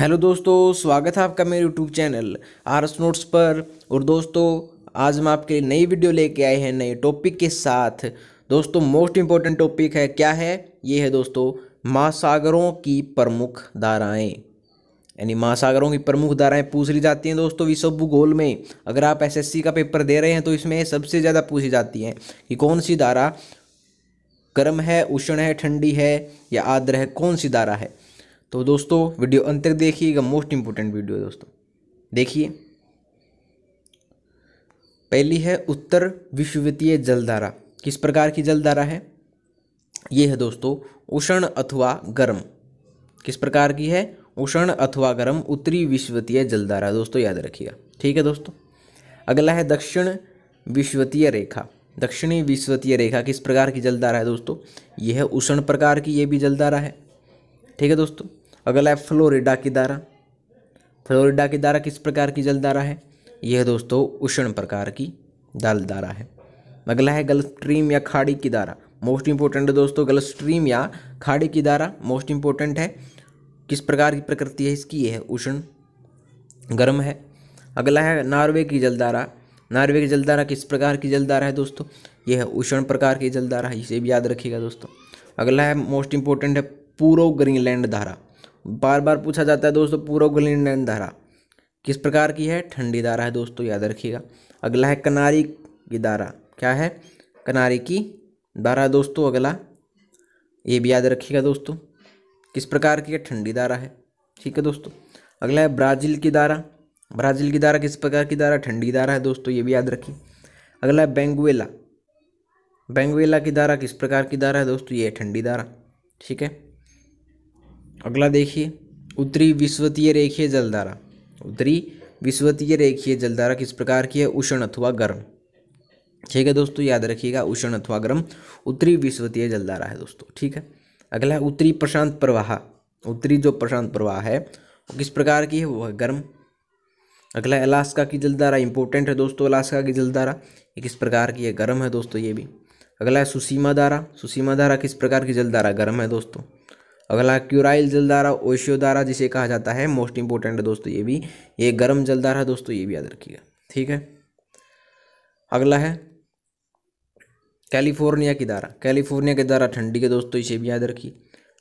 hello दोस्तों स्वागत है आपका मेरे यूट्यूब चैनल आरस नोट्स पर और दोस्तों आज मैं आपके लिए नई वीडियो लेके आए हैं नए टॉपिक के साथ दोस्तों मोस्ट इम्पोर्टेंट टॉपिक है क्या है ये है दोस्तों महासागरों की प्रमुख धाराएं यानी महासागरों की प्रमुख धाराएं पूछ ली जाती हैं दोस्तों विश्व भूगोल में अगर आप एस का पेपर दे रहे हैं तो इसमें सबसे ज़्यादा पूछी जाती हैं कि कौन सी धारा गर्म है उष्ण है ठंडी है या आद्र है कौन सी धारा है तो दोस्तों वीडियो अंत तक देखिएगा मोस्ट इम्पोर्टेंट वीडियो है दोस्तों देखिए पहली है उत्तर विश्ववतीय जलधारा किस प्रकार की जलधारा है ये है दोस्तों उष्ण अथवा गर्म किस प्रकार की है उष्ण अथवा गर्म उत्तरी विश्वतीय जलधारा दोस्तों याद रखिएगा ठीक है दोस्तों अगला है दक्षिण विश्वतीय रेखा दक्षिणी विश्वतीय रेखा किस प्रकार की जलधारा है दोस्तों यह उष्ण प्रकार की यह भी जलधारा है ठीक है दोस्तों अगला है फ्लोरिडा की धारा फ्लोरिडा की धारा किस प्रकार की जलदारा है यह दोस्तों उष्ण प्रकार की जल धारा है अगला है गल्फ स्ट्रीम या खाड़ी की धारा मोस्ट इंपॉर्टेंट है दोस्तों गल्फ स्ट्रीम या खाड़ी की धारा मोस्ट इंपॉर्टेंट है किस प्रकार की प्रकृति है इसकी यह उष्ण गर्म है अगला है नॉर्वे की जलधारा नॉर्वे की जलधारा किस प्रकार की जलधारा है दोस्तों यह है उष्ण प्रकार की जलधारा इसे भी याद रखिएगा दोस्तों अगला है मोस्ट इंपॉर्टेंट है पूर्व ग्रीनलैंड धारा बार बार पूछा जाता है दोस्तों पूर्वग्लिंडन धारा किस प्रकार की है ठंडी धारा है दोस्तों याद रखिएगा अगला है कनारी की धारा क्या है कनारी की धारा दोस्तों अगला ये भी याद रखिएगा दोस्तों किस प्रकार की है ठंडी धारा है ठीक है दोस्तों अगला है ब्राज़ील की धारा ब्राज़ील की धारा किस प्रकार की धारा ठंडी धारा है दोस्तों ये भी याद रखिए अगला है बेंगुएला बेंगुएला की धारा किस प्रकार की धारा है दोस्तों ये ठंडी धारा ठीक है अगला देखिए उत्तरी विश्वतीय रेखीय जलधारा उत्तरी विश्वतीय रेखीय जलधारा किस प्रकार की है उष्ण अथवा गर्म ठीक है दोस्तों याद रखिएगा उष्ण अथवा गर्म उत्तरी विश्वतीय जलधारा है दोस्तों ठीक है अगला उत्तरी प्रशांत प्रवाह उत्तरी जो प्रशांत प्रवाह है वो किस प्रकार की है वो है गर्म अगला अलास्का की जलधारा इंपॉर्टेंट है दोस्तों अलास्का की जलधारा ये किस प्रकार की है गर्म है दोस्तों ये भी अगला है सुसीमा धारा सुसीमा धारा किस प्रकार की जलधारा गर्म है दोस्तों अगला क्यूराइल जलदारा ओशियोधारा जिसे कहा जाता है मोस्ट इंपॉर्टेंट है दोस्तों ये भी ये गर्म जलदारा दोस्तों ये भी याद रखिएगा ठीक है अगला है कैलिफोर्निया की धारा कैलिफोर्निया की धारा ठंडी है दोस्तों इसे भी याद रखिए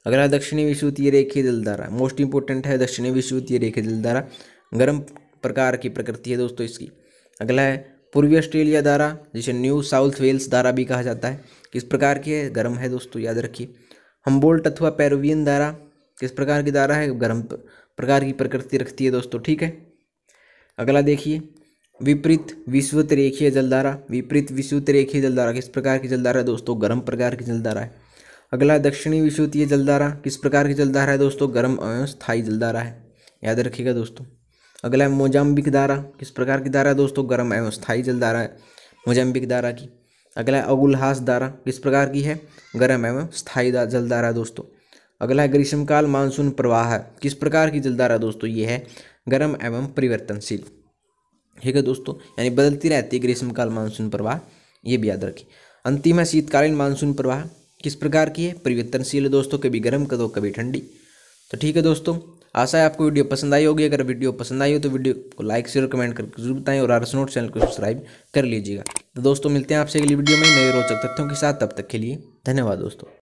अगला दक्षिणी विषुवतीय रेखी जलधारा मोस्ट इंपॉर्टेंट है दक्षिणी विषुवतीय रेखी जलधारा गर्म प्रकार की प्रकृति है दोस्तों इसकी अगला है पूर्वी ऑस्ट्रेलिया धारा जिसे न्यू साउथ वेल्स धारा भी कहा जाता है किस प्रकार की है गर्म है दोस्तों याद रखिए हम्बोल्ट अथवा पैरोवियन दारा किस प्रकार की दारा है गर्म प्रकार की प्रकृति रखती है दोस्तों ठीक है अगला देखिए विपरीत विश्वत रेखीय जलधारा विपरीत विश्वत रेखीय जलधारा किस प्रकार की जलधारा है दोस्तों गर्म प्रकार की जलधारा है अगला दक्षिणी विश्वतीय जलधारा किस प्रकार की जलधारा है दोस्तों गर्म एवं स्थायी जलधारा है याद रखिएगा दोस्तों अगला है मोजाम्बिक धारा किस प्रकार की धारा है दोस्तों गर्म एवं स्थायी जलधारा है मोजाम्बिक धारा की अगला है अगुलहास दारा किस प्रकार की है गर्म एवं स्थायी जलधारा दोस्तों अगला है ग्रीष्मकाल मानसून प्रवाह किस प्रकार की जलधारा दोस्तों ये है गर्म एवं परिवर्तनशील ठीक है दोस्तों यानी बदलती रहती है ग्रीष्मकाल मानसून प्रवाह ये भी याद रखिए अंतिम है शीतकालीन मानसून प्रवाह किस प्रकार की है परिवर्तनशील है दोस्तों कभी गर्म दो कभी ठंडी तो ठीक है दोस्तों आशा है आपको वीडियो पसंद आई होगी अगर वीडियो पसंद आई हो तो वीडियो को लाइक शेयर कमेंट करके जरूर बताएं और आरस नोट चैनल को सब्सक्राइब कर लीजिएगा तो दोस्तों मिलते हैं आपसे अगली वीडियो में नए रोचक तथ्यों के साथ तब तक के लिए धन्यवाद दोस्तों